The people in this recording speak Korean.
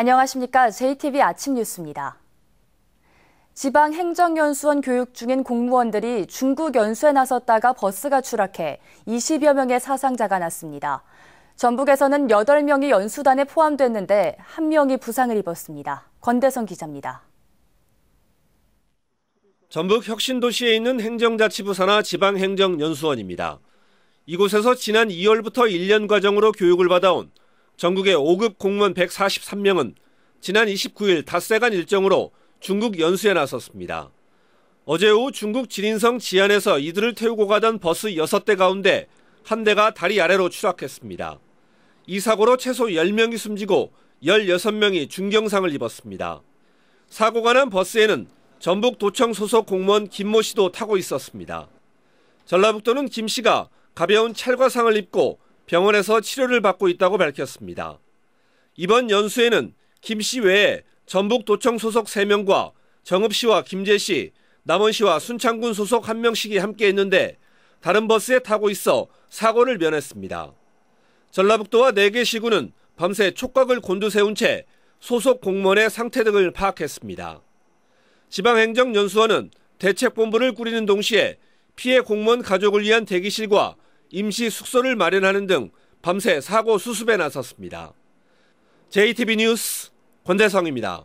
안녕하십니까. j t v 아침 뉴스입니다. 지방 행정연수원 교육 중인 공무원들이 중국 연수에 나섰다가 버스가 추락해 20여 명의 사상자가 났습니다. 전북에서는 8명이 연수단에 포함됐는데 1명이 부상을 입었습니다. 권대성 기자입니다. 전북 혁신도시에 있는 행정자치부 산하 지방행정연수원입니다. 이곳에서 지난 2월부터 1년 과정으로 교육을 받아온 전국의 5급 공무원 143명은 지난 29일 닷새간 일정으로 중국 연수에 나섰습니다. 어제 오후 중국 진인성 지안에서 이들을 태우고 가던 버스 6대 가운데 한 대가 다리 아래로 추락했습니다. 이 사고로 최소 10명이 숨지고 16명이 중경상을 입었습니다. 사고가 난 버스에는 전북 도청 소속 공무원 김모 씨도 타고 있었습니다. 전라북도는 김 씨가 가벼운 찰과상을 입고 병원에서 치료를 받고 있다고 밝혔습니다. 이번 연수에는 김 씨 외에 전북 도청 소속 3명과 정읍 씨와 김재 씨, 남원 씨와 순창군 소속 1명씩이 함께 했는데 다른 버스에 타고 있어 사고를 면했습니다. 전라북도와 4개 시군은 밤새 촉각을 곤두세운 채 소속 공무원의 상태 등을 파악했습니다. 지방행정연수원은 대책본부를 꾸리는 동시에 피해 공무원 가족을 위한 대기실과 임시 숙소를 마련하는 등 밤새 사고 수습에 나섰습니다. JTB 뉴스 권대성입니다.